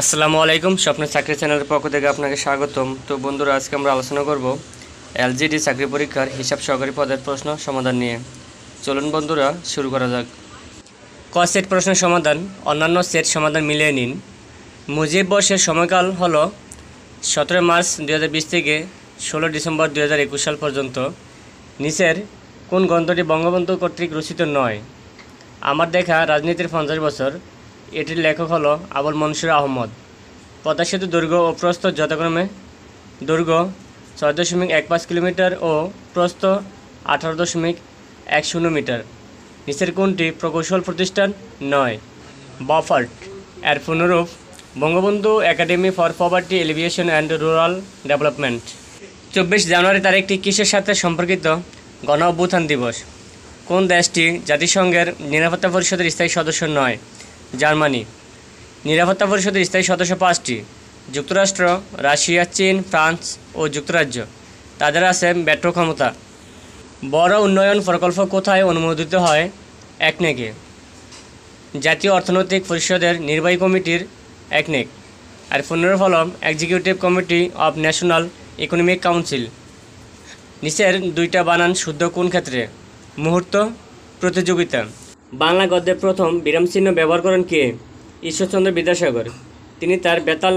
আসসালামু আলাইকুম স্বপ্নের চাকরি চ্যানেলের পক্ষ থেকে আপনাকে স্বাগতম তো বন্ধুরা আজকে আমরা আলোচনা করব এলজিডি চাকরি পরীক্ষার হিসাব সহকারী পদের প্রশ্ন সমাধান নিয়ে চলুন বন্ধুরা শুরু করা যাক ক সেট প্রশ্নের সমাধান অন্যান্য সেট সমাধান মিলিয়ে নিন মুজিব বর্ষের সময়কাল হল সতেরো মার্চ দু থেকে ষোলো ডিসেম্বর দু সাল পর্যন্ত নিচের কোন গ্রন্থটি বঙ্গবন্ধু কর্তৃক রচিত নয় আমার দেখা রাজনীতির পঞ্চাশ বছর এটির লেখক হল আবুল মনসুর আহমদ পদ্মা সেতু ও প্রস্থ যথাক্রমে দুর্গ ছয় দশমিক এক পাঁচ কিলোমিটার ও প্রস্থ আঠারো দশমিক এক শূন্য মিটার নিচের কোনটি প্রকৌশল প্রতিষ্ঠান নয় বাফার্ট এর পুনরূপ Bangabandhu academy for poverty alleviation and rural development চব্বিশ জানুয়ারি তারিখটি কিসের সাথে সম্পর্কিত গণ অভ্যুত্থান দিবস কোন দেশটি জাতিসংঘের নিরাপত্তা পরিষদের স্থায়ী সদস্য নয় জার্মানি নিরাপত্তা পরিষদের স্থায়ী সদস্য পাঁচটি যুক্তরাষ্ট্র রাশিয়া চীন ফ্রান্স ও যুক্তরাজ্য তাদের আছে ব্যাট্র ক্ষমতা বড় উন্নয়ন প্রকল্প কোথায় অনুমোদিত হয় একনেকে জাতীয় অর্থনৈতিক পরিষদের নির্বাহী কমিটির একনেক আর পনেরো ফলম executive committee of national economic council নিচের দুইটা বানান শুদ্ধ কোন ক্ষেত্রে মুহূর্ত প্রতিযোগিতা বাংলা গদ্যে প্রথম বিরামচিহ্ন ব্যবহার করেন কে ঈশ্বরচন্দ্র বিদ্যাসাগর তিনি তার বেতাল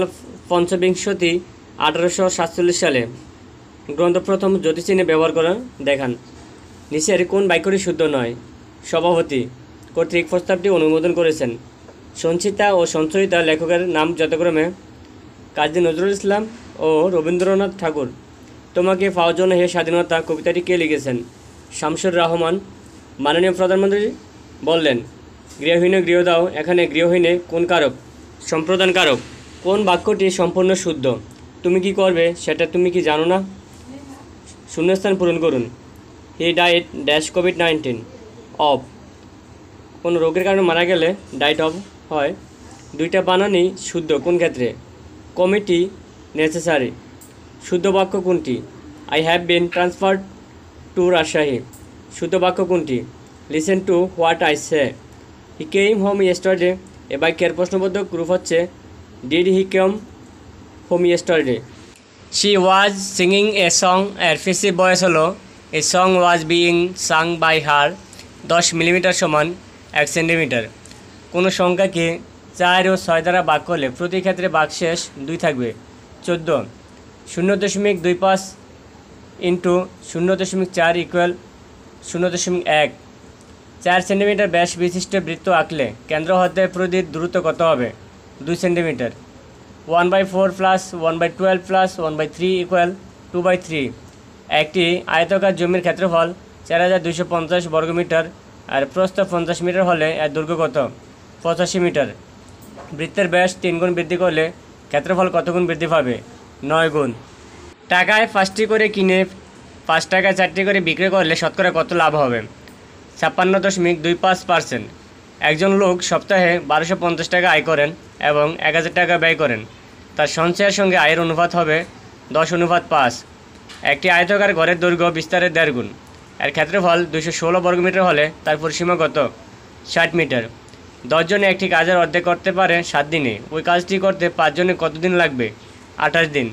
পঞ্চবিংশতি আঠারোশো সাতচল্লিশ সালে গ্রন্থ প্রথম জ্যোতিষচিহ্নে ব্যবহার করেন দেখান নিচের কোন বাক্যটি শুদ্ধ নয় সভাপতি কর্তৃক প্রস্তাবটি অনুমোদন করেছেন সঞ্চিতা ও সঞ্চয়িতা লেখকের নাম যথাক্রমে কাজী নজরুল ইসলাম ও রবীন্দ্রনাথ ঠাকুর তোমাকে পাওয়ার জন্য হে স্বাধীনতা কবিতাটি কে লিখেছেন শামসুর রহমান মাননীয় প্রধানমন্ত্রী বললেন গৃহহীন গৃহদাহ এখানে গৃহহীনে কোন কারক সম্প্রদান কারক কোন বাক্যটি সম্পূর্ণ শুদ্ধ তুমি কি করবে সেটা তুমি কি জানো না শূন্যস্থান পূরণ করুন he died dash COVID nineteen of কোনো রোগের কারণে মারা গেলে ডায়েট অফ হয় দুইটা বানানই শুদ্ধ কোন ক্ষেত্রে কমিটি নেসেসারি শুদ্ধ বাক্য কোনটি I have been transferred to Rajshahi শুদ্ধ বাক্য কোনটি listen to what I say he came home yesterday এ বাক্যের প্রশ্নবোধক রূপ হচ্ছে did he came home yesterday she was singing a song এর ফিসি বয়স হলো a song was being sung by her দশ মিলিমিটার সমান এক সেন্টিমিটার কোনো সংখ্যাকে চার ও ছয় দ্বারা বাক করলে প্রতি ক্ষেত্রে বাকশেষ দুই থাকবে চোদ্দো শূন্য দশমিক দুই পাঁচ ইন্টু শূন্য দশমিক চার ইকুয়াল শূন্য দশমিক এক চার সেন্টিমিটার ব্যাস বিশিষ্ট বৃত্ত আঁকলে কেন্দ্র হতে প্রদীপ দ্রুত কত হবে দুই centimetre one by four plus one by twelve plus one by three equal to by three একটি আয়তকার জমির ক্ষেত্রফল চার হাজার দুশো পঞ্চাশ বর্গমিটার আর প্রস্থ পঞ্চাশ মিটার হলে এর দৈর্ঘ্য কত পঁচাশি মিটার বৃত্তের ব্যাস তিন গুণ বৃদ্ধি করলে ক্ষেত্রফল কত গুণ বৃদ্ধি পাবে নয় গুণ টাকায় পাঁচটি করে কিনে পাঁচ টাকায় চারটি করে বিক্রি করলে শতকরা কত লাভ হবে ছাপ্পান্ন দশমিক দুই পাঁচ পার্সেন্ট একজন লোক সপ্তাহে বারোশো পঞ্চাশ টাকা আয় করেন এবং এক হাজার টাকা ব্যয় করেন তার সঞ্চয়ের সঙ্গে আয়ের অনুপাত হবে দশ অনুপাত পাঁচ একটি আয়তকার ঘরের দৈর্ঘ্য বিস্তারের দেড় গুণ এর ক্ষেত্রফল দুশো ষোলো বর্গমিটার হলে তার পরিসীমা কত ষাট মিটার দশজনে একটি কাজের অর্ধেক করতে পারে সাত দিনে ওই কাজটি করতে পাঁচজনে কতদিন লাগবে আঠাশ দিন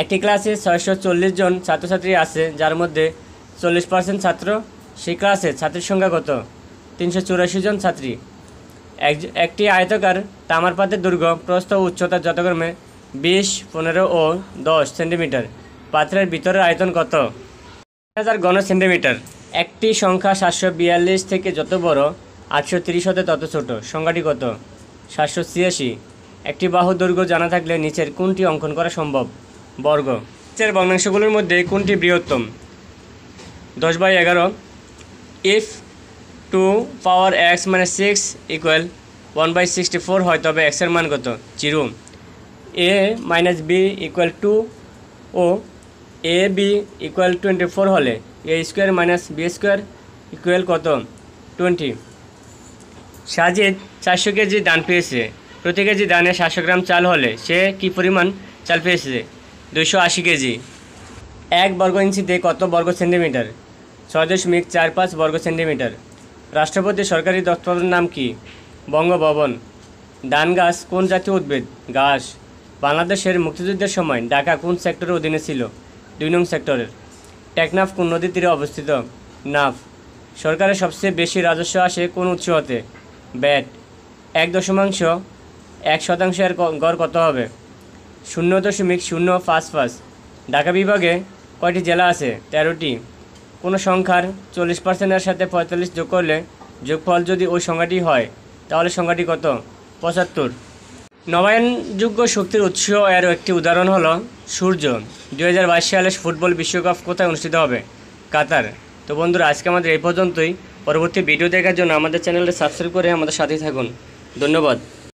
একটি ক্লাসে ছয়শো চল্লিশ জন ছাত্রছাত্রী আছে যার মধ্যে চল্লিশ পার্সেন্ট ছাত্র সেই ক্লাসে ছাত্রীর সংখ্যা কত তিনশো চুরাশি জন ছাত্রী এক একটি আয়তকার তামার পাতের দুর্গ প্রস্থ উচ্চতা যথাক্রমে বিশ পনেরো ও দশ সেন্টিমিটার পাত্রের ভিতরের আয়তন কত হাজার ঘন সেন্টিমিটার একটি সংখ্যা সাতশো বিয়াল্লিশ থেকে যত বড় আটশো তিরিশ হতে তত ছোট সংখ্যাটি কত সাতশো ছিয়াশি একটি বাহু দুর্গ জানা থাকলে নিচের কোনটি অঙ্কন করা সম্ভব বর্গ নিচের বর্ণাংশগুলোর মধ্যে কোনটি বৃহত্তম দশ বাই এগারো ইফ টু পাওয়ার এক্স মানে six equal one by sixty four হয় তবে এক্সের মান কত zero A minus B equal two ও A B equal twenty four হলে A square minus B square equal কত টোয়েন্টি সাজিদ চারশো কেজি দান পেয়েছে প্রতি কেজি দানে সাতশো গ্রাম চাল হলে সে কি পরিমাণ চাল পেয়েছে দুশো আশি কেজি এক বর্গ ইঞ্চিতে কত বর্গ সেন্টিমিটার ছয় দশমিক চার পাঁচ বর্গ সেন্টিমিটার রাষ্ট্রপতির সরকারি দপ্তরের নাম কি বঙ্গভবন ধান গাছ কোন জাতীয় উদ্ভিদ ঘাস বাংলাদেশের মুক্তিযুদ্ধের সময় ঢাকা কোন সেক্টরের অধীনে ছিল দুই নং সেক্টরের টেকনাফ কোন নদীর তীরে অবস্থিত নাফ সরকারের সবচেয়ে বেশি রাজস্ব আসে কোন উৎস হতে ব্যাট এক দশমাংশ এক শতাংশ এর গড় কত হবে শূন্য দশমিক শূন্য পাঁচ পাঁচ ঢাকা বিভাগে কয়টি জেলা আছে তেরোটি কোনো সংখ্যার চল্লিশ পার্সেন্টের সাথে পঁয়তাল্লিশ যোগ করলে যোগফল যদি ওই সংখ্যাটি হয় তাহলে সংখ্যাটি কত পঁচাত্তর নবায়নযোগ্য শক্তির উৎস এর একটি উদাহরণ হলো সূর্য দু সালে ফুটবল বিশ্বকাপ কোথায় অনুষ্ঠিত হবে কাতার তো বন্ধুরা আজকে আমাদের এই পর্যন্তই পরবর্তী ভিডিও দেখার জন্য আমাদের চ্যানেলটা সাবস্ক্রাইব করে আমাদের সাথেই থাকুন ধন্যবাদ